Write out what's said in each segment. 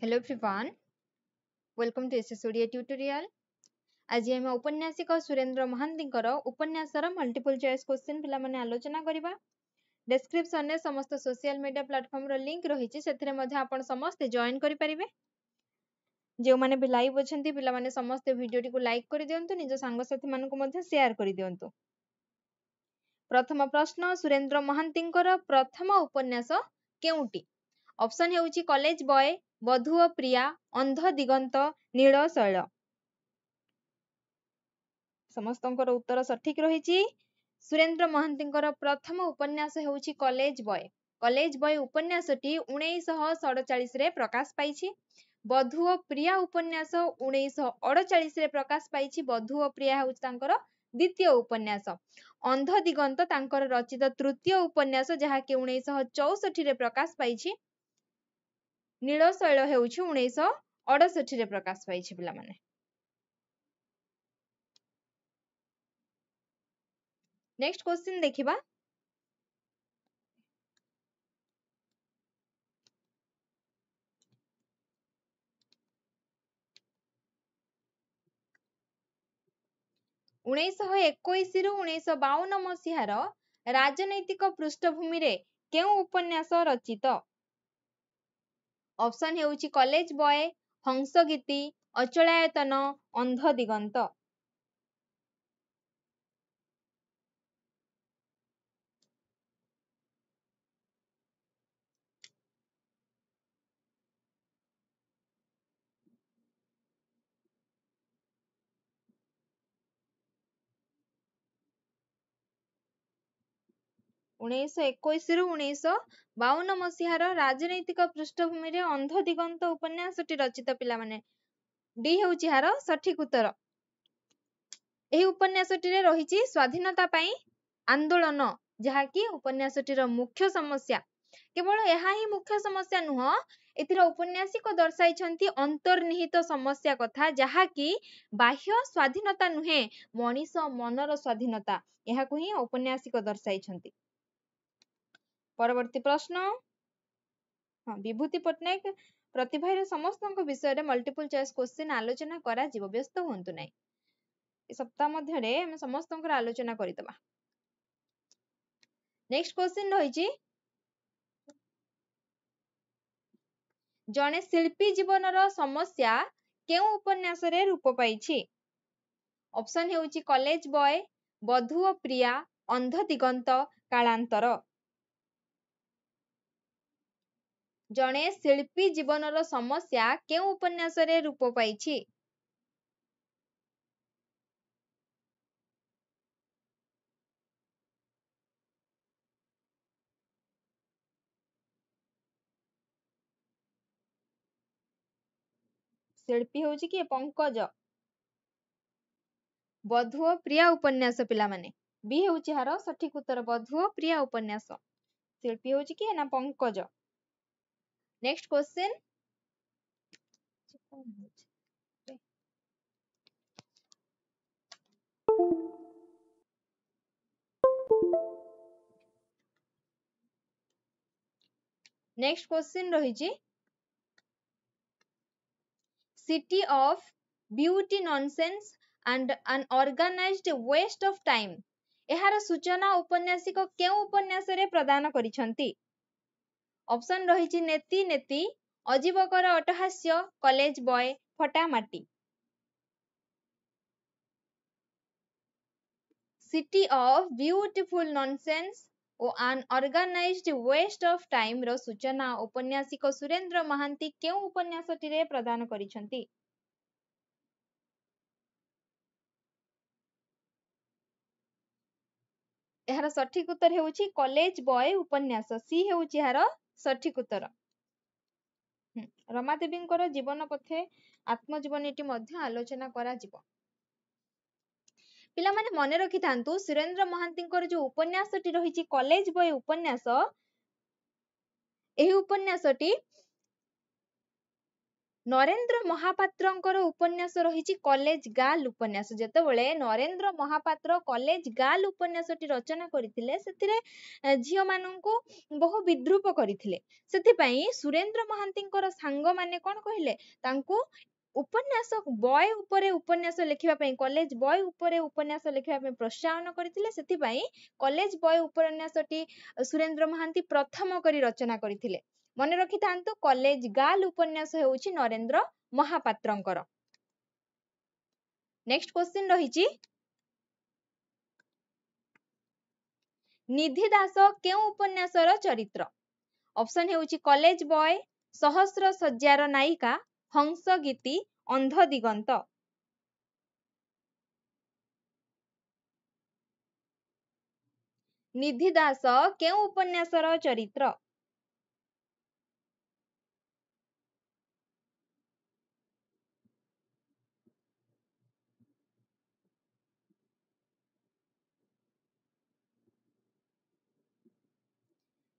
Hello everyone. Welcome to SS Odia tutorial. ଆଜି ଆମେ ଔପନ୍ୟାସିକ ସୁରେନ୍ଦ୍ର ମହାନ୍ତିଙ୍କର ଉପନ୍ୟାସର ମଲ୍ଟିପୁଲ୍ ଚଏସ୍ କୋଶ୍ଚିନ୍ ପିଲାମାନେ ଆଲୋଚନା କରିବା ଡେସ୍କ୍ରିପ୍ସନରେ ସମସ୍ତ ସୋସିଆଲ ମିଡ଼ିଆ ପ୍ଲାଟଫର୍ମର ଲିଙ୍କ ରହିଛି ସେଥିରେ ମଧ୍ୟ ଆପଣ ସମସ୍ତେ ଜଏନ୍ କରିପାରିବେ ଯେଉଁମାନେ ବି ଲାଇଭ୍ ଅଛନ୍ତି ପିଲାମାନେ ସମସ୍ତେ ଭିଡ଼ିଓଟିକୁ ଲାଇକ୍ କରିଦିଅନ୍ତୁ ନିଜ ସାଙ୍ଗସାଥିମାନଙ୍କୁ ମଧ୍ୟ ସେୟାର କରିଦିଅନ୍ତୁ ପ୍ରଥମ ପ୍ରଶ୍ନ ସୁରେନ୍ଦ୍ର ମହାନ୍ତିଙ୍କର ପ୍ରଥମ ଉପନ୍ୟାସ କେଉଁଟି ଅପସନ୍ ହେଉଛି କଲେଜ ବୟ ବଧୁଅ ପ୍ରିୟା ଅନ୍ଧ ଦିଗନ୍ତ ନୀଳ ଶୈଳ ସମସ୍ତଙ୍କର ଉତ୍ତର ସଠିକ ରହିଛି ସୁରେନ୍ଦ୍ର ମହାନ୍ତିଙ୍କର ପ୍ରଥମ ଉପନ୍ୟାସ ହେଉଛି କଲେଜ ବୟ କଲେଜ ବୟ ଉପନ୍ୟାସଟି ଉଣେଇଶହ ରେ ପ୍ରକାଶ ପାଇଛି ବଧୁ ଓ ପ୍ରିୟା ଉପନ୍ୟାସ ଉଣେଇଶହ ରେ ପ୍ରକାଶ ପାଇଛି ବଧୁ ଓ ପ୍ରିୟା ହେଉଛି ତାଙ୍କର ଦ୍ୱିତୀୟ ଉପନ୍ୟାସ ଅନ୍ଧ ଦିଗନ୍ତ ତାଙ୍କର ରଚିତ ତୃତୀୟ ଉପନ୍ୟାସ ଯାହାକି ଉଣେଇଶହ ଚଉଷଠି ରେ ପ୍ରକାଶ ପାଇଛି ନୀଳଶୈଳ ହେଉଛି ଉଣେଇଶହ ଅଡ଼ଷଠିରେ ପ୍ରକାଶ ପାଇଛି ପିଲାମାନେ ନେକ୍ସଟ କ୍ୱେଶ୍ଚିନ୍ ଦେଖିବା ଉଣେଇଶହ ଏକୋଇଶରୁ ଉଣେଇଶହ ବାଉନ ମସିହାର ରାଜନୈତିକ ପୃଷ୍ଠଭୂମିରେ କେଉଁ ଉପନ୍ୟାସ ରଚିତ ଅପସନ୍ ହେଉଛି କଲେଜ ବୟ ହଂସ ଗୀତି ଅଚଳାୟତନ ଅନ୍ଧ ଦିଗନ୍ତ ଉଣେଇଶହ ଏକୋଇଶରୁ ଉଣେଇଶହ ବାଉନ ମସିହାର ରାଜନୈତିକ ପୃଷ୍ଠଭୂମିରେ ଅନ୍ଧ ଦିଗନ୍ତ ଉପନ୍ୟାସଟି ରଚିତ ପିଲାମାନେ ଡି ହେଉଛି ଏହାର ସଠିକ ଉତ୍ତର ଏହି ଉପନ୍ୟାସଟିରେ ରହିଛି ସ୍ଵାଧୀନତା ପାଇଁ ଆନ୍ଦୋଳନ ଯାହାକି ଉପନ୍ୟାସଟିର ମୁଖ୍ୟ ସମସ୍ୟା କେବଳ ଏହା ହିଁ ମୁଖ୍ୟ ସମସ୍ୟା ନୁହଁ ଏଥିରେ ଉପନ୍ୟାସିକ ଦର୍ଶାଇଛନ୍ତି ଅନ୍ତର୍ନିହିତ ସମସ୍ୟା କଥା ଯାହାକି ବାହ୍ୟ ସ୍ଵାଧୀନତା ନୁହେଁ ମଣିଷ ମନର ସ୍ଵାଧୀନତା ଏହାକୁ ହିଁ ଉପନ୍ୟାସିକ ଦର୍ଶାଇଛନ୍ତି ପରବର୍ତ୍ତୀ ପ୍ରଶ୍ନ ହଁ ବିଭୂତି ପଟ୍ଟନାୟକ ପ୍ରତିଭାର ସମସ୍ତଙ୍କ ବିଷୟରେ ମଲ୍ଟିପୁଲ ଚଏସ୍ କ୍ୱେଶ୍ଚିନ୍ ଆଲୋଚନା କରାଯିବ ବ୍ୟସ୍ତ ହୁଅନ୍ତୁ ନାହିଁ ଏ ସପ୍ତାହ ମଧ୍ୟରେ ଆମେ ସମସ୍ତଙ୍କର ଆଲୋଚନା କରିଦବା ନେକ୍ସଟ କ୍ୱେଶ୍ଚିନ୍ ରହିଛି ଜଣେ ଶିଳ୍ପୀ ଜୀବନର ସମସ୍ୟା କେଉଁ ଉପନ୍ୟାସରେ ରୂପ ପାଇଛି ଅପସନ୍ ହେଉଛି କଲେଜ ବଏ ବଧୁ ଓ ପ୍ରିୟା ଅନ୍ଧ ଦିଗନ୍ତ କାଳାନ୍ତର ଜଣେ ଶିଳ୍ପୀ ଜୀବନର ସମସ୍ୟା କେଉଁ ଉପନ୍ୟାସରେ ରୂପ ପାଇଛି ଶିଳ୍ପୀ ହଉଛି କି ପଙ୍କଜ ବଧୁ ଓ ପ୍ରିୟା ଉପନ୍ୟାସ ପିଲାମାନେ ବି ହଉଛି ଏହାର ସଠିକ ଉତ୍ତର ବଧୁ ଓ ପ୍ରିୟା ଉପନ୍ୟାସ ଶିଳ୍ପୀ ହଉଛି କି ନା Pankaj next question next question রয়েছে city of beauty nonsense and an organised waste of time এହାର ସୂଚନା ଔପନ୍ୟାସିକ କେଉଁ ଉପନ୍ୟାସରେ ପ୍ରଦାନ କରିଛନ୍ତି ଅପସନ୍ ରହିଛି ନେତି ନେତି ଅଜୀବକର ଅଟ୍ଟହାସ୍ୟ କଲେଜ ବୟ ଫଟାମାଟି ସିଟି ଅଫ୍ ବ୍ୟୁଟିଫୁଲ ନନ୍ସେନ୍ସ ଓ ଆନ୍ ଅର୍ଗାନାଇଜଡ୍ ୱେଷ୍ଟ ଅଫ୍ ଟାଇମ୍ର ସୂଚନା ଉପନ୍ୟାସିକ ସୁରେନ୍ଦ୍ର ମହାନ୍ତି କେଉଁ ଉପନ୍ୟାସଟିରେ ପ୍ରଦାନ କରିଛନ୍ତି ଏହାର ସଠିକ ଉତ୍ତର ହେଉଛି କଲେଜ ବୟ ଉପନ୍ୟାସ ସି ହେଉଛି ଏହାର ସଠିକ ଉତ୍ତର ରମାଦେବୀଙ୍କର ଜୀବନ ପଥେ ଆତ୍ମଜୀବନୀଟି ମଧ୍ୟ ଆଲୋଚନା କରାଯିବ ପିଲାମାନେ ମନେ ରଖିଥାନ୍ତୁ ସୁରେନ୍ଦ୍ର ମହାନ୍ତିଙ୍କର ଯୋଉ ଉପନ୍ୟାସଟି ରହିଛି କଲେଜ ବହି ଉପନ୍ୟାସ ଏହି ଉପନ୍ୟାସଟି ନରେନ୍ଦ୍ର ମହାପାତ୍ରଙ୍କର ଉପନ୍ୟାସ ରହିଛି କଲେଜ ଗାର୍ଲ ଉପନ୍ୟାସ ଯେତେବେଳେ ନରେନ୍ଦ୍ର ମହାପାତ୍ର କଲେଜ ଗାର୍ଲ ଉପନ୍ୟାସଟି ରଚନା କରିଥିଲେ ସେଥିରେ ଝିଅ ମାନଙ୍କୁ ବହୁ ବିଦ୍ରୁପ କରିଥିଲେ ସେଥିପାଇଁ ସୁରେନ୍ଦ୍ର ମହାନ୍ତିଙ୍କର ସାଙ୍ଗମାନେ କ'ଣ କହିଲେ ତାଙ୍କୁ ଉପନ୍ୟାସ ବୟ ଉପରେ ଉପନ୍ୟାସ ଲେଖିବା ପାଇଁ କଲେଜ ବୟ ଉପରେ ଉପନ୍ୟାସ ଲେଖିବା ପାଇଁ ପ୍ରୋତ୍ସାହନ କରିଥିଲେ ସେଥିପାଇଁ କଲେଜ ବୟ ଉପନ୍ୟାସଟି ସୁରେନ୍ଦ୍ର ମହାନ୍ତି ପ୍ରଥମ କରି ରଚନା କରିଥିଲେ ମନେ ରଖିଥାନ୍ତୁ କଲେଜ ଗାର୍ଲ ଉପନ୍ୟାସ ହେଉଛି ନରେନ୍ଦ୍ର ମହାପାତ୍ରଙ୍କର ନେକ୍ସଟ କ୍ୱେଶ୍ଚିନ୍ ରହିଛି ନିଧି ଦାସ କେଉଁ ଉପନ୍ୟାସର ଚରିତ୍ର ଅପସନ୍ ହେଉଛି କଲେଜ ବୟ ସହସ୍ର ଶଯ୍ୟାର ନାୟିକା ହଂସ ଗୀତି ଅନ୍ଧ ଦିଗନ୍ତ ନିଧି ଦାସ କେଉଁ ଉପନ୍ୟାସର ଚରିତ୍ର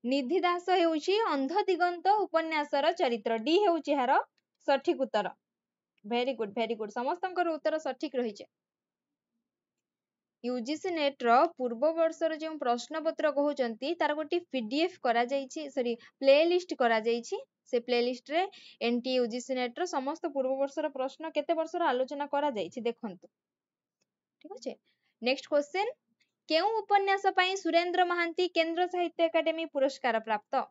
ନିଧି ଦାସ ହେଉଛି ଅନ୍ଧ ଦିଗନ୍ତ ଉପନ୍ୟାସର ଚରିତ୍ର ଡି ହେଉଛି ଏହାର ସଠିକ ଉତ୍ତର ଭେରି ଗୁଡ୍ ଭେରି ଗୁଡ୍ ସମସ୍ତଙ୍କର ଉତ୍ତର ସଠିକ ରହିଛି ୟୁଜିସି ନେଟ୍ର ପୂର୍ବ ବର୍ଷର ଯେଉଁ ପ୍ରଶ୍ନପତ୍ର କହୁଛନ୍ତି ତାର ଗୋଟିଏ ଏଫ୍ କରାଯାଇଛି ସରି ପ୍ଲେ ଲିଷ୍ଟ କରାଯାଇଛି ସେ ପ୍ଲେ ଲିଷ୍ଟରେ ଏନ୍ ଟି ୟୁଜିସି ନେଟ୍ର ସମସ୍ତ ପୂର୍ବ ବର୍ଷର ପ୍ରଶ୍ନ କେତେ ବର୍ଷର ଆଲୋଚନା କରାଯାଇଛି ଦେଖନ୍ତୁ ଠିକ ଅଛି ନେକ୍ସଟ କ୍ୱେଶ୍ଚିନ୍ କେଉଁ ଉପନ୍ୟାସ ପାଇଁ ସୁରେନ୍ଦ୍ର ମହାନ୍ତି କେନ୍ଦ୍ର ସାହିତ୍ୟ ଏକାଡେମୀ ପୁରସ୍କାର ପ୍ରାପ୍ତ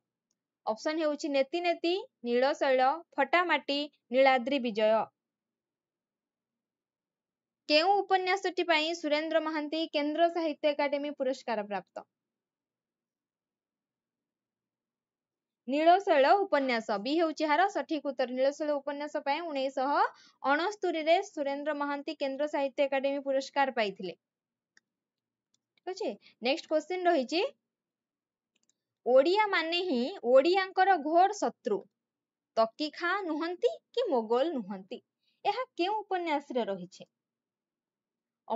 ଅପସନ୍ ହେଉଛି ନେତି ନେତି ନୀଳଶୈଳ ଫଟାମାଟି ନୀଳାଦ୍ରି ବିଜୟ କେଉଁ ଉପନ୍ୟାସଟି ପାଇଁ ସୁରେନ୍ଦ୍ର ମହାନ୍ତି କେନ୍ଦ୍ର ସାହିତ୍ୟ ଏକାଡେମୀ ପୁରସ୍କାର ପ୍ରାପ୍ତ ନୀଳଶୈଳ ଉପନ୍ୟାସ ବି ହେଉଛି ଏହାର ସଠିକ ଉତ୍ତର ନୀଳଶୈଳ ଉପନ୍ୟାସ ପାଇଁ ଉଣେଇଶହ ଅଣସ୍ତୁରିରେ ସୁରେନ୍ଦ୍ର ମହାନ୍ତି କେନ୍ଦ୍ର ସାହିତ୍ୟ ଏକାଡେମୀ ପୁରସ୍କାର ପାଇଥିଲେ अच्छे नेक्स्ट क्वेश्चन रही ओडिया माने ही ओडियांकर घोर शत्रु तकी खा नुहंती कि मोगल नुहंती एहा के उपन्यास रे रही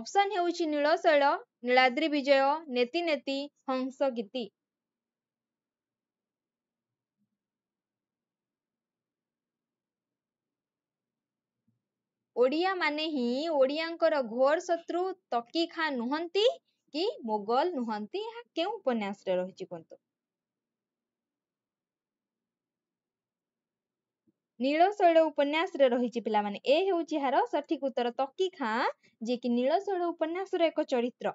ऑप्शन हे उची नीलशैल नीलाद्री विजय नेति नेति हंस गीति ओडिया माने ही ओडियांकर घोर शत्रु तकी खा नुहंती କି ମୋଗଲ ନୁହନ୍ତି ଏହା କେଉଁ ଉପନ୍ୟାସରେ ରହିଛି କୁହନ୍ତୁ ନୀଳଶୈଳ ଉପନ୍ୟାସରେ ରହିଛି ପିଲାମାନେ ଏ ହେଉଛି ଏହାର ସଠିକ ଉତ୍ତର ତକି ଖାଁ ଯିଏକି ନୀଳଶୈଳ ଉପନ୍ୟାସର ଏକ ଚରିତ୍ର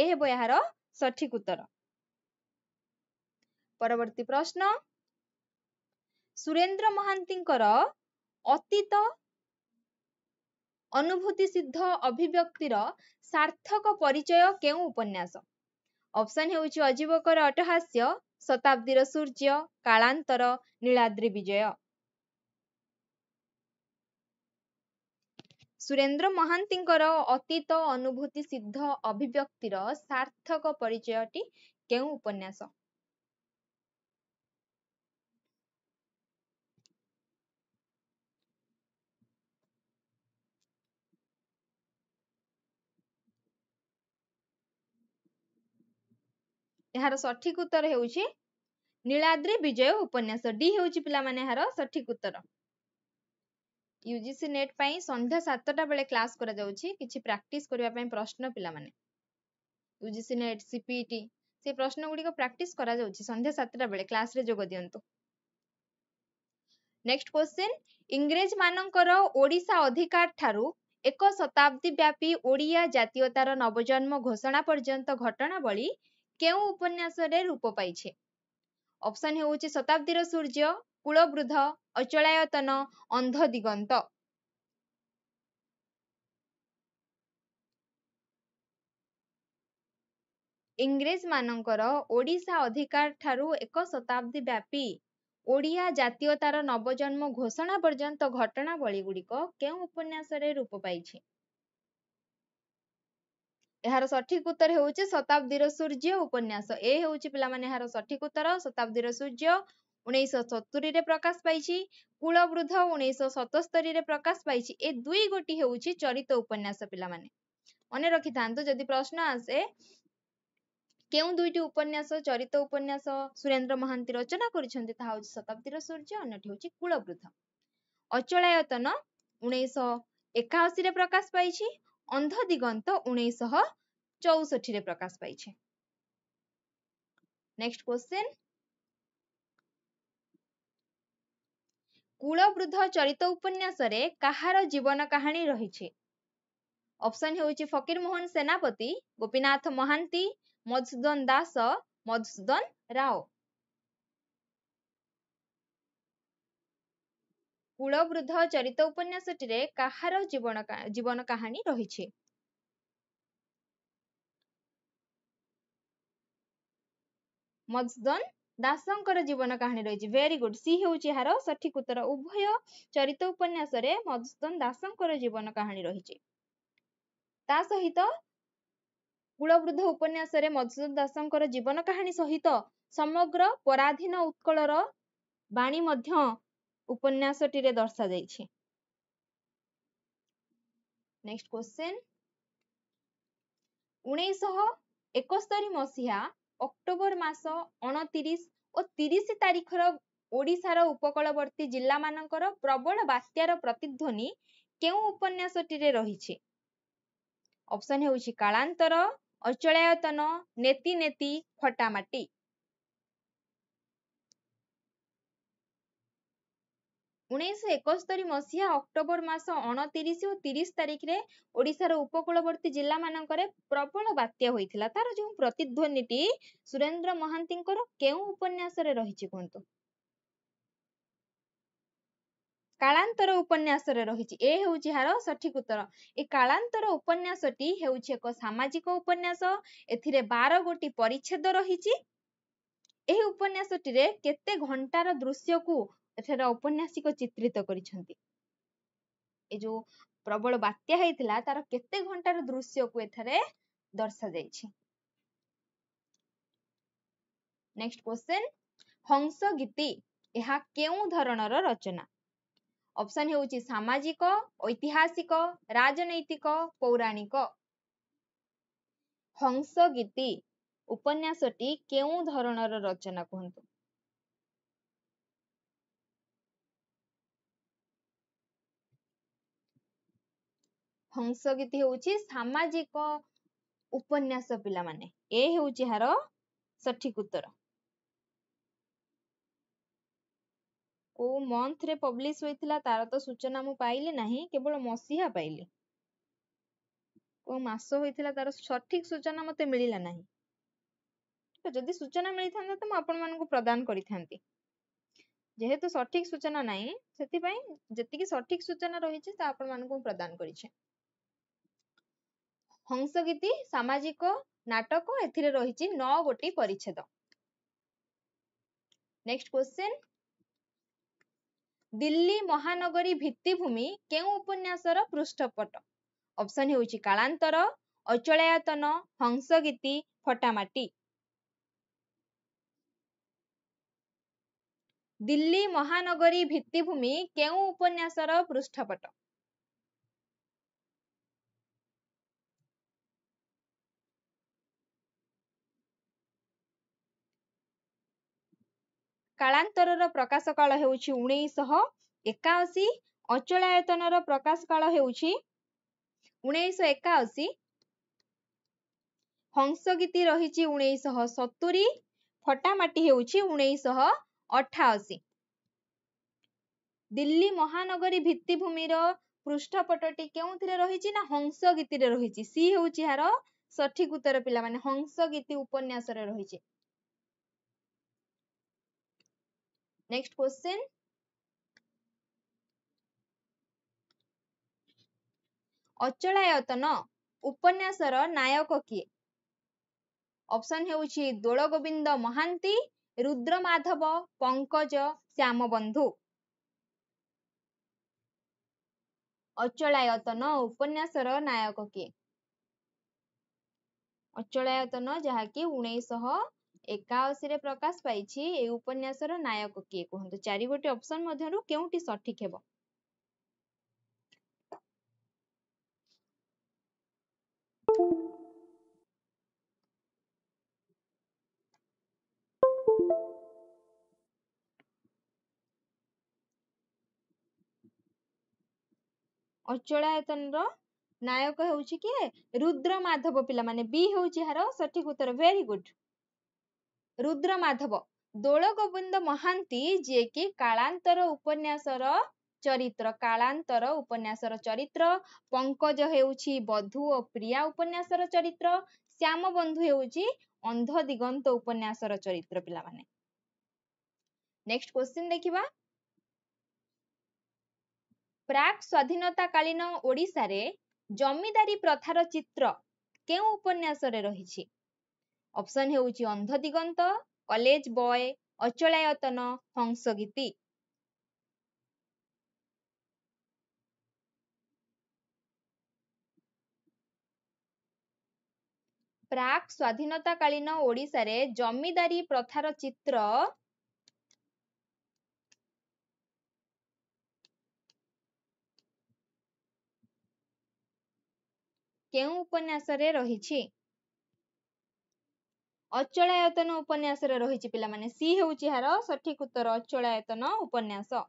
ଏ ହେବ ଏହାର ସଠିକ ଉତ୍ତର ପରବର୍ତ୍ତୀ ପ୍ରଶ୍ନ ସୁରେନ୍ଦ୍ର ମହାନ୍ତିଙ୍କର ଅତୀତ ଅନୁଭୂତି ସିଦ୍ଧ ଅଭିବ୍ୟକ୍ତିର ସାର୍ଥକ ପରିଚୟ କେଉଁ ଉପନ୍ୟାସ ଅପସନ୍ ହେଉଛି ଅଜୀବକର ଅଟ୍ଟହାସ୍ୟ ଶତାବ୍ଦୀର ସୂର୍ଯ୍ୟ କାଳାନ୍ତର ନୀଳାଦ୍ରି ବିଜୟ ସୁରେନ୍ଦ୍ର ମହାନ୍ତିଙ୍କର ଅତୀତ ଅନୁଭୂତି ସିଦ୍ଧ ଅଭିବ୍ୟକ୍ତିର ସାର୍ଥକ ପରିଚୟଟି କେଉଁ ଉପନ୍ୟାସ ଏହାର ସଠିକ ଉତ୍ତର ହେଉଛି ନୀଳାଦ୍ରି ବିଜୟ ଉପନ୍ୟାସ ଡି ହେଉଛି ପିଲାମାନେ ଏହାର ସଠିକ ଉତ୍ତର ୟୁଜିସି ନେଟ୍ ପାଇଁ ସନ୍ଧ୍ୟା ସାତଟା ବେଳେ କ୍ଲାସ କରାଯାଉଛି କିଛି ପ୍ରାକ୍ଟିସ୍ କରିବା ପାଇଁ ପ୍ରଶ୍ନ ପିଲାମାନେ ୟୁଜିସି ନେଟ୍ ସିପିଇଟି ସେ ପ୍ରଶ୍ନ ଗୁଡ଼ିକ ପ୍ରାକ୍ଟିସ୍ କରାଯାଉଛି ସନ୍ଧ୍ୟା ସାତଟା ବେଳେ କ୍ଲାସ୍ରେ ଯୋଗ ଦିଅନ୍ତୁ ନେକ୍ସଟ କ୍ୱେଶ୍ଚିନ୍ ଇଂରେଜମାନଙ୍କର ଓଡ଼ିଶା ଅଧିକାର ଠାରୁ ଏକ ଶତାବ୍ଦୀ ବ୍ୟାପୀ ଓଡ଼ିଆ ଜାତୀୟତାର ନବଜନ୍ମ ଘୋଷଣା ପର୍ଯ୍ୟନ୍ତ ଘଟଣାବଳୀ କେଉଁ ଉପନ୍ୟାସରେ ରୂପ ପାଇଛେ ଅପସନ୍ ହେଉଛି ଶତାବ୍ଦୀର ସୂର୍ଯ୍ୟ କୁଳବୃଦ୍ଧ ଅଚଳାୟତନ ଅନ୍ଧ ଦିଗନ୍ତ ଇଂରେଜ ମାନଙ୍କର ଓଡ଼ିଶା ଅଧିକାର ଠାରୁ ଏକ ଶତାବ୍ଦୀ ବ୍ୟାପୀ ଓଡ଼ିଆ ଜାତୀୟତାର ନବଜନ୍ମ ଘୋଷଣା ପର୍ଯ୍ୟନ୍ତ ଘଟଣାବଳୀ ଗୁଡ଼ିକ କେଉଁ ଉପନ୍ୟାସରେ ରୂପ ପାଇଛି ଏହାର ସଠିକ ଉତ୍ତର ହେଉଛି ଶତାବ୍ଦୀର ସୂର୍ଯ୍ୟ ଉପନ୍ୟାସ ଏ ହେଉଛି ପିଲାମାନେ ଏହାର ସଠିକ ଉତ୍ତର ଶତାବ୍ଦୀର ସୂର୍ଯ୍ୟ ଉଣେଇଶହ ସତୁରିରେ ପ୍ରକାଶ ପାଇଛି କୂଳବୃଦ୍ଧ ଉଣେଇଶହ ସତସ୍ତରୀରେ ପ୍ରକାଶ ପାଇଛି ଏ ଦୁଇ ଗୋଟି ହେଉଛି ଚରିତ ଉପନ୍ୟାସ ପିଲାମାନେ ମନେ ରଖିଥାନ୍ତୁ ଯଦି ପ୍ରଶ୍ନ ଆସେ କେଉଁ ଦୁଇଟି ଉପନ୍ୟାସ ଚରିତ ଉପନ୍ୟାସ ସୁରେନ୍ଦ୍ର ମହାନ୍ତି ରଚନା କରିଛନ୍ତି ତାହା ହେଉଛି ଶତାବ୍ଦୀର ସୂର୍ଯ୍ୟ ଅନ୍ୟଟି ହେଉଛି କୂଳବୃଦ୍ଧ ଅଚଳାୟତନ ଉଣେଇଶହ ଏକାଅଶୀରେ ପ୍ରକାଶ ପାଇଛି ଅନ୍ଧ ଦିଗନ୍ତ ଉଣେଇଶହ ଚଉଷଠିରେ ପ୍ରକାଶ ପାଇଛି ନେକ୍ସଟ କ୍ୱେଶ୍ଚିନ୍ କୁଳବୃଦ୍ଧ ଚରିତ ଉପନ୍ୟାସରେ କାହାର ଜୀବନ କାହାଣୀ ରହିଛି ଅପସନ୍ ହେଉଛି ମୋହନ ସେନାପତି ଗୋପୀନାଥ ମହାନ୍ତି ମଧୁସୂଦନ ଦାସ ମଧୁସୂଦନ ରାଓ କୁଳବୃଦ୍ଧ ଚରିତ ଉପନ୍ୟାସଟିରେ କାହାର ଜୀବନ ଜୀବନ କାହାଣୀ ରହିଛି ମଜଦନ ଦାସଙ୍କର ଜୀବନ କାହାଣୀ ରହିଛି ଭେରି ଗୁଡ୍ ସି ହଉଛି ଏହାର ସଠିକ ଉତ୍ତର ଉଭୟ ଚରିତ ଉପନ୍ୟାସରେ ମଧୁସ୍ତନ ଦାସଙ୍କର ଜୀବନ କାହାଣୀ ରହିଛି ତା ସହିତ କୁଳବୃଦ୍ଧ ଉପନ୍ୟାସରେ ମଧୁସ୍ତନ ଦାସଙ୍କର ଜୀବନ କାହାଣୀ ସହିତ ସମଗ୍ର ପରାଧୀନ ଉତ୍କଳର ବାଣୀ ମଧ୍ୟ ଉପନ୍ୟାସଟିରେ ଦର୍ଶାଯାଇଛି ନେକ୍ସଟ କ୍ୱେଶ୍ଚିନ୍ ଉଣେଇଶହ ଏକସ୍ତରି ମସିହା ଅକ୍ଟୋବର ମାସ ଅଣତିରିଶ ଓ ତିରିଶ ତାରିଖର ଓଡ଼ିଶାର ଉପକୂଳବର୍ତ୍ତୀ ଜିଲ୍ଲାମାନଙ୍କର ପ୍ରବଳ ବାତ୍ୟାର ପ୍ରତିଧ୍ୱନି କେଉଁ ଉପନ୍ୟାସଟିରେ ରହିଛି ଅପସନ୍ ହେଉଛି କାଳାନ୍ତର ଅଚଳାୟତନ ନେତି ନେତି ଫଟାମାଟି ଉଣେଇଶହ ଏକସ୍ତରୀ ମସିହା ଅକ୍ଟୋବର ମାସ ଅଣତିରିଶ ଓ ତିରିଶ ତାରିଖରେ ଓଡ଼ିଶାର ଉପକୂଳବର୍ତ୍ତୀ ଜିଲ୍ଲାମାନଙ୍କରେ ପ୍ରବଳ ବାତ୍ୟା ହୋଇଥିଲା ତାର ଯେଉଁ ପ୍ରତିଧ୍ୱନିଟି ସୁରେନ୍ଦ୍ର ମହାନ୍ତିଙ୍କର କେଉଁ ଉପନ୍ୟାସରେ ରହିଛି କୁହନ୍ତୁ କାଳାନ୍ତର ଉପନ୍ୟାସରେ ରହିଛି ଏ ହେଉଛି ଏହାର ସଠିକ ଉତ୍ତର ଏ କାଳାନ୍ତର ଉପନ୍ୟାସଟି ହେଉଛି ଏକ ସାମାଜିକ ଉପନ୍ୟାସ ଏଥିରେ ବାର ଗୋଟି ପରିଚ୍ଛେଦ ରହିଛି ଏହି ଉପନ୍ୟାସଟିରେ କେତେ ଘଣ୍ଟାର ଦୃଶ୍ୟକୁ ଏଠାରେ ଔପନ୍ୟାସିକ ଚିତ୍ରିତ କରିଛନ୍ତି ଏ ଯୋଉ ପ୍ରବଳ ବାତ୍ୟା ହେଇଥିଲା ତାର କେତେ ଘଣ୍ଟାର ଦୃଶ୍ୟକୁ ଏଠାରେ ଦର୍ଶାଯାଇଛି ନେକ୍ସଟ କ୍ୱେଶ୍ଚନ ହଂସ ଗୀତି ଏହା କେଉଁ ଧରଣର ରଚନା ଅପସନ୍ ହେଉଛି ସାମାଜିକ ଐତିହାସିକ ରାଜନୈତିକ ପୌରାଣିକ ହଂସ ଗୀତି ଉପନ୍ୟାସଟି କେଉଁ ଧରଣର ରଚନା କୁହନ୍ତୁ ହଂସଗୀତି ହେଉଛି ସାମାଜିକ ଉପନ୍ୟାସ ପିଲାମାନେ ଏ ହେଉଛି ଏହାର ସଠିକ ଉତ୍ତର କୋଉ ମନ୍ଥରେ ପବ୍ଲିଶ ହୋଇଥିଲା ତାର ତ ସୂଚନା ମୁଁ ପାଇଲି ନାହିଁ କେବଳ ମସିହା ପାଇଲି କୋଉ ମାସ ହୋଇଥିଲା ତାର ସଠିକ ସୂଚନା ମୋତେ ମିଳିଲା ନାହିଁ ଯଦି ସୂଚନା ମିଳିଥାନ୍ତା ତ ମୁଁ ଆପଣମାନଙ୍କୁ ପ୍ରଦାନ କରିଥାନ୍ତି ଯେହେତୁ ସଠିକ ସୂଚନା ନାହିଁ ସେଥିପାଇଁ ଯେତିକି ସଠିକ ସୂଚନା ରହିଛି ତାହା ଆପଣମାନଙ୍କୁ ପ୍ରଦାନ କରିଛି ହଂସ ଗୀତି ସାମାଜିକ ନାଟକ ଏଥିରେ ରହିଛି ନଅ ଗୋଟି ପରିଚ୍ଛେଦ ନେକ୍ସଟ କ୍ୱେଶ୍ଚିନ୍ ଦିଲ୍ଲୀ ମହାନଗରୀ ଭିତ୍ତିଭୂମି କେଉଁ ଉପନ୍ୟାସର ପୃଷ୍ଠପଟ ଅପସନ୍ ହେଉଛି କାଳାନ୍ତର ଅଚଳାୟତନ ହଂସଗୀତି ଫଟାମାଟି ଦିଲ୍ଲୀ ମହାନଗରୀ ଭିତ୍ତିଭୂମି କେଉଁ ଉପନ୍ୟାସର ପୃଷ୍ଠପଟ କାଳାନ୍ତରର ପ୍ରକାଶ କାଳ ହେଉଛି ଉଣେଇଶହ ଏକାଅଶୀ ଅଚଳାୟତନର ପ୍ରକାଶ କାଳ ହେଉଛି ଉଣେଇଶହ ଏକାଅଶୀ ହଂସଗୀତି ରହିଛି ଉଣେଇଶହ ସତୁରି ଫଟାମାଟି ହେଉଛି ଉଣେଇଶହ ଅଠାଅଶୀ ଦିଲ୍ଲୀ ମହାନଗରୀ ଭିତ୍ତିଭୂମିର ପୃଷ୍ଠପଟଟି କେଉଁଥିରେ ରହିଛି ନା ହଂସଗୀତିରେ ରହିଛି ସି ହେଉଛି ଏହାର ସଠିକ ଉତ୍ତର ପିଲାମାନେ ହଂସଗୀତି ଉପନ୍ୟାସରେ ରହିଛି Next question. ଅଚଳାୟତନ ଉପନ୍ୟାସର ନାୟକ କିଏ ଅପସନ ହେଉଛି ଦୋଳଗୋବିନ୍ଦ ମହାନ୍ତି ରୁଦ୍ରମାଧବ ପଙ୍କଜ ଶ୍ୟାମବନ୍ଧୁ ଅଚଳାୟତନ ଉପନ୍ୟାସର ନାୟକ କିଏ ଅଚଳାୟତନ ଯାହାକି ଉଣେଇଶହ ଏକାଅଶୀରେ ପ୍ରକାଶ ପାଇଛି ଏ ଉପନ୍ୟାସର ନାୟକ କିଏ କୁହନ୍ତୁ ଚାରିଗୋଟି ଅପସନ ମଧ୍ୟରୁ କେଉଁଟି ସଠିକ ହେବ ଅଚଳାୟତନର ନାୟକ ହେଉଛି କିଏ ରୁଦ୍ର ମାଧବ ପିଲାମାନେ ବି ହେଉଛି ଏହାର ସଠିକ ଉତ୍ତର very good ରୁଦ୍ର ମାଧବ ଦୋଳ ଗୋବିନ୍ଦ ମହାନ୍ତି ଯିଏକି କାଳାନ୍ତର ଉପନ୍ୟାସର ଚରିତ୍ର କାଳାନ୍ତର ଉପନ୍ୟାସର ଚରିତ୍ର ପଙ୍କଜ ହେଉଛି ବଧୁ ଓ ପ୍ରିୟା ଉପନ୍ୟାସର ଚରିତ୍ର ଶ୍ୟାମ ବନ୍ଧୁ ହେଉଛି ଅନ୍ଧ ଦିଗନ୍ତ ଉପନ୍ୟାସର ଚରିତ୍ର ପିଲାମାନେ ନେକ୍ସଟ କ୍ୱେଶ୍ଚିନ୍ ଦେଖିବା ପ୍ରାକ୍ କାଳୀନ ଓଡ଼ିଶାରେ ଜମିଦାରୀ ପ୍ରଥାର ଚିତ୍ର କେଉଁ ଉପନ୍ୟାସରେ ରହିଛି ଅପସନ ହେଉଛି ଅନ୍ଧ ଦିଗନ୍ତ କଲେଜ ବୟ ଅଚଳାୟତନ ହଂସ ହଂସଗୀତି ପ୍ରାକ୍ ସ୍ୱାଧୀନତାକାଳୀନ ଓଡ଼ିଶାରେ ଜମିଦାରୀ ପ୍ରଥାର ଚିତ୍ର କେଉଁ ଉପନ୍ୟାସରେ ରହିଛି ଅଚଳାୟତନ ଉପନ୍ୟାସରେ ରହିଛି ପିଲାମାନେ ସି ହେଉଛି ଏହାର ସଠିକ ଉତ୍ତର ଅଚଳାୟତନ ଉପନ୍ୟାସ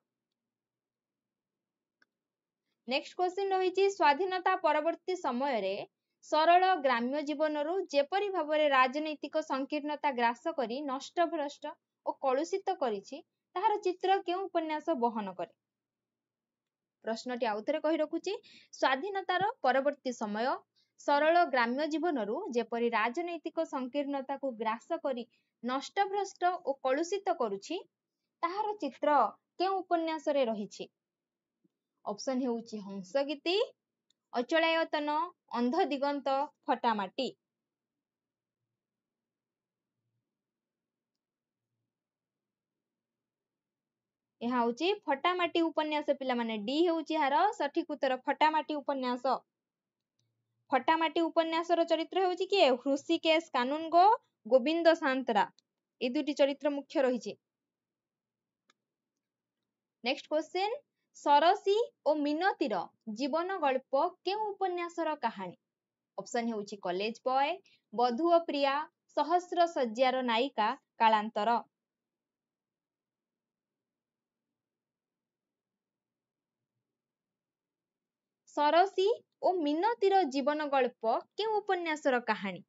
ନେକ୍ସଟ କ୍ୱେଶ୍ଚିନ୍ ରହିଛି ସ୍ୱାଧୀନତା ପରବର୍ତ୍ତୀ ସମୟରେ ସରଳ ଗ୍ରାମ୍ୟ ଜୀବନରୁ ଯେପରି ଭାବରେ ରାଜନୈତିକ ସଂକୀର୍ଣ୍ଣତା ଗ୍ରାସ କରି ନଷ୍ଟ ଭ୍ରଷ୍ଟ ଓ କଳୁଷିତ କରିଛି ତାହାର ଚିତ୍ର କେଉଁ ଉପନ୍ୟାସ ବହନ କରେ ପ୍ରଶ୍ନଟି ଆଉଥରେ କହି ରଖୁଛି ସ୍ଵାଧୀନତାର ପରବର୍ତ୍ତୀ ସମୟ ସରଳ ଗ୍ରାମ୍ୟ ଜୀବନରୁ ଯେପରି ରାଜନୈତିକ ସଂକୀର୍ଣ୍ଣତାକୁ ଗ୍ରାସ କରି ନଷ୍ଟ ଭ୍ରଷ୍ଟ ଓ କଳୁଷିତ କରୁଛି ତାହାର ଚିତ୍ର କେଉଁ ଉପନ୍ୟାସରେ ରହିଛି ଅପସନ୍ ହେଉଛି ହଂସ ଗୀତି ଅଚଳାୟତନ ଅନ୍ଧ ଦିଗନ୍ତ ଫଟାମାଟି ଏହା ହେଉଛି ଫଟାମାଟି ଉପନ୍ୟାସ ପିଲାମାନେ ଡି ହେଉଛି ଏହାର ସଠିକ ଉତ୍ତର ଫଟାମାଟି ଉପନ୍ୟାସ ଫଟାମାଟି ଉପନ୍ୟାସର ଚରିତ୍ର ହେଉଛି କିଏ ହୃଷିକେଶ କାନୁନଗ ଗୋବିନ୍ଦ ସାନ୍ତରା ଏ ଦୁଇଟି ଚରିତ୍ର ମୁଖ୍ୟ ରହିଛି ନେକ୍ସଟ କ୍ୱେଶ୍ଚିନ୍ ସରସୀ ଓ ମିନତିର ଜୀବନ ଗଳ୍ପ କେଉଁ ଉପନ୍ୟାସର କାହାଣୀ ଅପସନ୍ ହେଉଛି କଲେଜ ବୟ ବଧୁ ଓ ପ୍ରିୟା ସହସ୍ର ଶଯ୍ୟାର ନାୟିକା କାଳାନ୍ତର ସରସୀ ଓ ମିନତିର ଜୀବନ ଗଳ୍ପ କେଉଁ ଉପନ୍ୟାସର କାହାଣୀ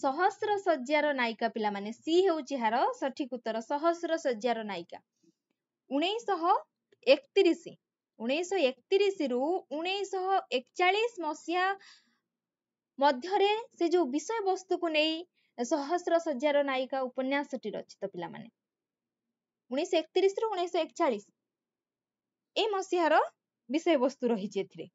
ସହସ୍ର ଶଯ୍ୟାର ନାୟିକା ପିଲାମାନେ ସି ହଉଛି ଏହାର ସଠିକ ଉତ୍ତର ସହସ୍ର ଶଯ୍ୟା ର ନାୟିକା ଉଣେଇଶହ ଏକତିରିଶ ଉଣେଇଶହ ଏକତିରିଶରୁ ଉଣେଇଶହ ଏକଚାଳିଶ ମସିହା ମଧ୍ୟରେ ସେ ଯେଉଁ ବିଷୟବସ୍ତୁକୁ ନେଇ ସହସ୍ର ଶଯ୍ୟାର ନାୟିକା ଉପନ୍ୟାସ ଟି ରଚିତ ପିଲାମାନେ ଉଣେଇଶ ଏକତିରିଶରୁ ଉଣେଇଶ ଏକଚାଳିଶ ଏ ମସିହାର ବିଷୟବସ୍ତୁ ରହିଛି ଏଥିରେ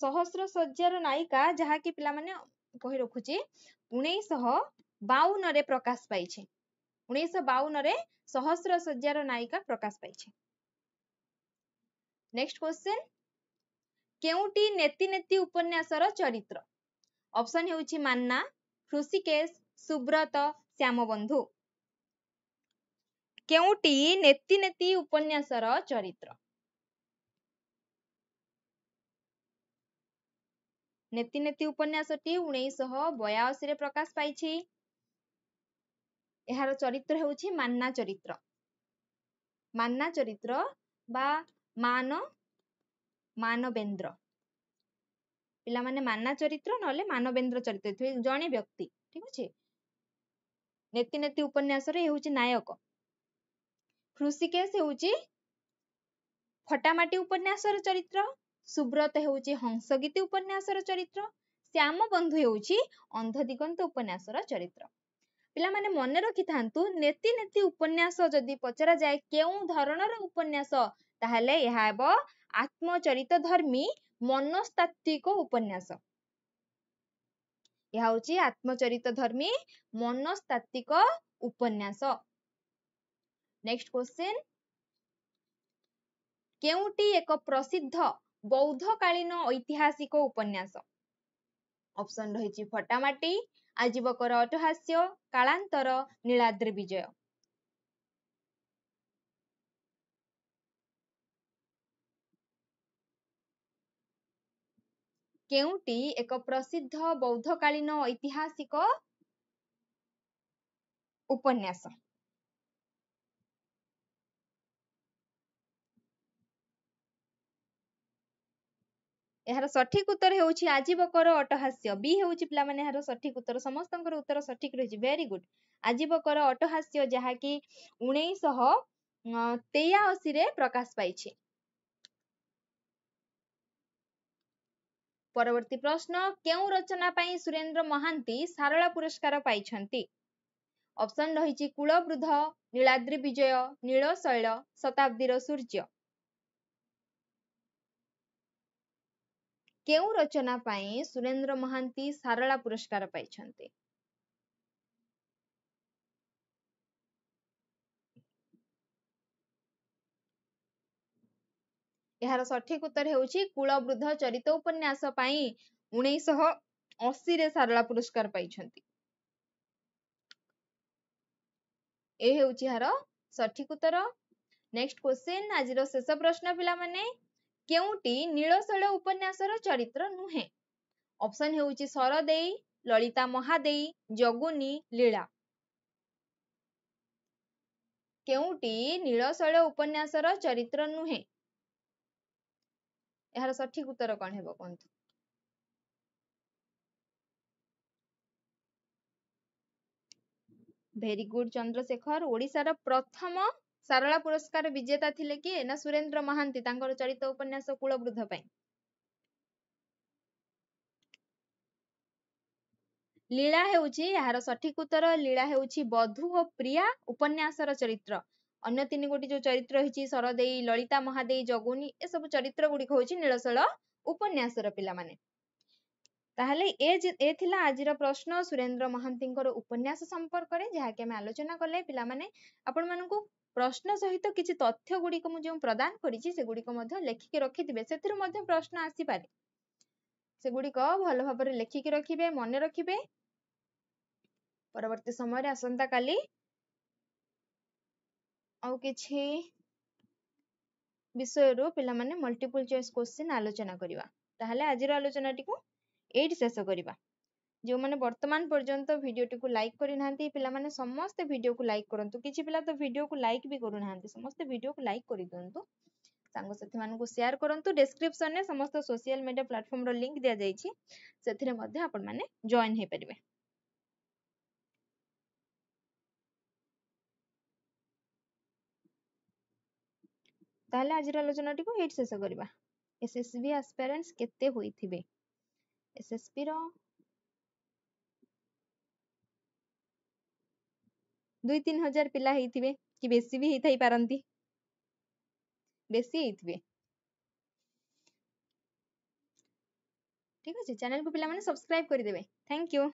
ସହସ୍ର ଶଯ୍ୟାର ନାୟିକା ଯାହାକି ପିଲାମାନେ କହି ରଖୁଛି ଉଣେଇଶହ ବାଉନ ରେ ପ୍ରକାଶ ପାଇଛି ବାଉନ ରେ ସହସ୍ର ଶଯ୍ୟାର ନାୟିକା ପ୍ରକାଶ ପାଇଛି ନେକ୍ସଟ କ୍ୱେଶ୍ଚିନ୍ କେଉଁଟି ନେତିନେତି ଉପନ୍ୟାସର ଚରିତ୍ର ଅପସନ୍ ହେଉଛି ମାନ୍ନା ଋଷିକେଶ ସୁବ୍ରତ ଶ୍ୟାମବନ୍ଧୁ କେଉଁଟି ନେତିନେତି ଉପନ୍ୟାସର ଚରିତ୍ର ନେତିନେତି ଉପନ୍ୟାସଟି ଉଣେଇଶହ ବୟାଅଶୀ ରେ ପ୍ରକାଶ ପାଇଛି ଏହାର ଚରିତ୍ର ହେଉଛି ମାନ୍ନା ଚରିତ୍ର ମାନ୍ନା ଚରିତ୍ର ବା ମାନ ମାନବେନ୍ଦ୍ର ପିଲାମାନେ ମାନା ଚରିତ୍ର ନହେଲେ ମାନବେନ୍ଦ୍ର ଚରିତ୍ର ଜଣେ ବ୍ୟକ୍ତି ଠିକ ଅଛି ନେତି ନେତି ଉପନ୍ୟାସରେ ହେଉଛି ନାୟକ ଋଷିକେଶ ହେଉଛି ଫଟାମାଟି ଉପନ୍ୟାସର ଚରିତ୍ର ସୁବ୍ରତ ହେଉଛି ହଂସଗୀତି ଉପନ୍ୟାସର ଚରିତ୍ର ଶ୍ୟାମ ବନ୍ଧୁ ହେଉଛି ଅନ୍ଧ ଦିଗନ୍ତ ଉପନ୍ୟାସର ଚରିତ୍ର ପିଲାମାନେ ମନେ ରଖିଥାନ୍ତୁ ନେତି ନେତି ଉପନ୍ୟାସ ଯଦି ପଚରାଯାଏ କେଉଁ ଧରଣର ଉପନ୍ୟାସ ତାହେଲେ ଏହା ହେବ ଧର୍ମୀ ମନସ୍ତାତ୍ତ୍ୱିକ ଉପନ୍ୟାସ ଏହା ହଉଛି ଧର୍ମୀ ମନସ୍ତାତ୍ତ୍ୱିକ ଉପନ୍ୟାସ ନେକ୍ସଟ କ୍ୱେଶ୍ଚିନ୍ କେଉଁଟି ଏକ ପ୍ରସିଦ୍ଧ ବୌଦ୍ଧକାଳୀନ ଐତିହାସିକ ଉପନ୍ୟାସ ଅପସନ ରହିଛି ଫଟାମାଟି ଆଜୀବକର ଅଟ୍ଟହାସ୍ୟ କାଳାନ୍ତର ନୀଳାଦ୍ରି ବିଜୟ କେଉଁଟି ଏକ ପ୍ରସିଦ୍ଧ ବୌଦ୍ଧକାଳୀନ ଐତିହାସିକ ଉପନ୍ୟାସ ଏହାର ସଠିକ ଉତ୍ତର ହେଉଛି ଆଜୀବକର ଅଟ୍ଟହାସ୍ୟ ବି ହେଉଛି ପିଲାମାନେ ଏହାର ସଠିକ ଉତ୍ତର ସମସ୍ତଙ୍କର ଉତ୍ତର ସଠିକ ରହିଛି ଭେରି ଗୁଡ୍ ଆଜୀବକର ଅଟ୍ଟହାସ୍ୟ ଯାହାକି ଉଣେଇଶହ ତେୟାଅଶୀରେ ପ୍ରକାଶ ପାଇଛି ପରବର୍ତ୍ତୀ ପ୍ରଶ୍ନ କେଉଁ ରଚନା ପାଇଁ ସୁରେନ୍ଦ୍ର ମହାନ୍ତି ସାରଳା ପୁରସ୍କାର ପାଇଛନ୍ତି ଅପସନ୍ ରହିଛି କୁଳବୃଦ୍ଧ ନୀଳାଦ୍ରି ବିଜୟ ନୀଳ ଶୈଳ ଶତାବ୍ଦୀର ସୂର୍ଯ୍ୟ କେଉଁ ରଚନା ପାଇଁ ସୁରେନ୍ଦ୍ର ମହାନ୍ତି ସାରଳା ପୁରସ୍କାର ପାଇଛନ୍ତି ଏହାର ସଠିକ ଉତ୍ତର ହେଉଛି କୁଳବୃଦ୍ଧ ଚରିତ ଉପନ୍ୟାସ ପାଇଁ ଉଣେଇଶହ ଅଶୀରେ ସାରଳା ପୁରସ୍କାର ପାଇଛନ୍ତି ଏ ହେଉଛି ଏହାର ସଠିକ ଉତ୍ତର ନେକ୍ସଟ କ୍ୱେଶ୍ଚିନ୍ ଆଜିର ଶେଷ ପ୍ରଶ୍ନ ପିଲାମାନେ କେଉଁଟି ନୀଳଶୈଳ ଉପନ୍ୟାସର ଚରିତ୍ର ନୁହେଁ ଅପସନ ହେଉଛି ସରଦେଇ ଲଳିତା ମହାଦେଇ ଜଗୁନି ଲୀଳା କେଉଁଟି ନୀଳଶୈଳ ଉପନ୍ୟାସର ଚରିତ୍ର ନୁହେଁ ଏହାର ସଠିକ ଉତ୍ତର କଣ ହେବ କୁହନ୍ତୁ ଭେରି ଗୁଡ ଚନ୍ଦ୍ରଶେଖର ଓଡିଶାର ପ୍ରଥମ ସାରଳା ପୁରସ୍କାର ବିଜେତା ଥିଲେ କିଏ ନା ସୁରେନ୍ଦ୍ର ମହାନ୍ତି ତାଙ୍କର ଚଳିତ ଉପନ୍ୟାସ କୁଳବୃଦ୍ଧ ପାଇଁ ଲୀଳା ହେଉଛି ଏହାର ସଠିକ ଉତ୍ତର ଲୀଳା ହେଉଛି ବଧୁ ଓ ପ୍ରିୟା ଉପନ୍ୟାସର ଚରିତ୍ର ଅନ୍ୟ ତିନି ଗୋଟି ଯୋଉ ଚରିତ୍ର ହେଇଛି ସରଦେଇ ଲଳିତା ମହାଦେଇ ଜଗୁନି ଏସବୁ ଚରିତ୍ର ଗୁଡିକ ହଉଛି ନୀଳଶୈଳ ଉପନ୍ୟାସର ପିଲାମାନେ ତାହେଲେ ଏ ଏ ଥିଲା ଆଜିର ପ୍ରଶ୍ନ ସୁରେନ୍ଦ୍ର ମହାନ୍ତିଙ୍କର ଉପନ୍ୟାସ ସମ୍ପର୍କରେ ଯାହାକି ଆମେ ଆଲୋଚନା କଲେ ପିଲାମାନେ ଆପଣମାନଙ୍କୁ ପ୍ରଶ୍ନ ସହିତ କିଛି ତଥ୍ୟ ଗୁଡିକ ମୁଁ ଯେଉଁ ପ୍ରଦାନ କରିଛି ସେଗୁଡିକ ମଧ୍ୟ ଲେଖିକି ରଖିଥିବେ ସେଥିରୁ ମଧ୍ୟ ପ୍ରଶ୍ନ ଆସିପାରେ ସେଗୁଡିକ ଭଲ ଭାବରେ ଲେଖିକି ରଖିବେ ମନେ ରଖିବେ ପରବର୍ତ୍ତୀ ସମୟରେ ଆସନ୍ତାକାଲି ଆଉ କିଛି ବିଷୟରୁ ପିଲାମାନେ ମଲ୍ଟିପୁଲ୍ ଚଏସ୍ କୋଶ୍ଚିନ୍ ଆଲୋଚନା କରିବା ତାହେଲେ ଆଜିର ଆଲୋଚନାଟିକୁ ଏଇଠି ଶେଷ କରିବା ଯେଉଁମାନେ ବର୍ତ୍ତମାନ ପର୍ଯ୍ୟନ୍ତ ଭିଡ଼ିଓଟିକୁ ଲାଇକ୍ କରିନାହାନ୍ତି ପିଲାମାନେ ସମସ୍ତେ ଭିଡ଼ିଓକୁ ଲାଇକ୍ କରନ୍ତୁ କିଛି ପିଲା ତ ଭିଡ଼ିଓକୁ ଲାଇକ୍ ବି କରୁନାହାନ୍ତି ସମସ୍ତେ ଭିଡ଼ିଓକୁ ଲାଇକ୍ କରିଦିଅନ୍ତୁ ସାଙ୍ଗସାଥିମାନଙ୍କୁ ସେୟାର କରନ୍ତୁ ଡେସ୍କ୍ରିପ୍ସନ୍ରେ ସମସ୍ତ ସୋସିଆଲ ମିଡ଼ିଆ ପ୍ଲାଟଫର୍ମର ଲିଙ୍କ୍ ଦିଆଯାଇଛି ସେଥିରେ ମଧ୍ୟ ଆପଣମାନେ ଜଏନ୍ ହୋଇପାରିବେ ताहले आज आलोचना टी शेष करवा एस एस वि आसपेरेन्स के दु तीन हजार पिला कि बेसी भी थी पारंती बेसी ठीक अच्छे चैनल को पिला माने सब्सक्राइब करदे थैंक यू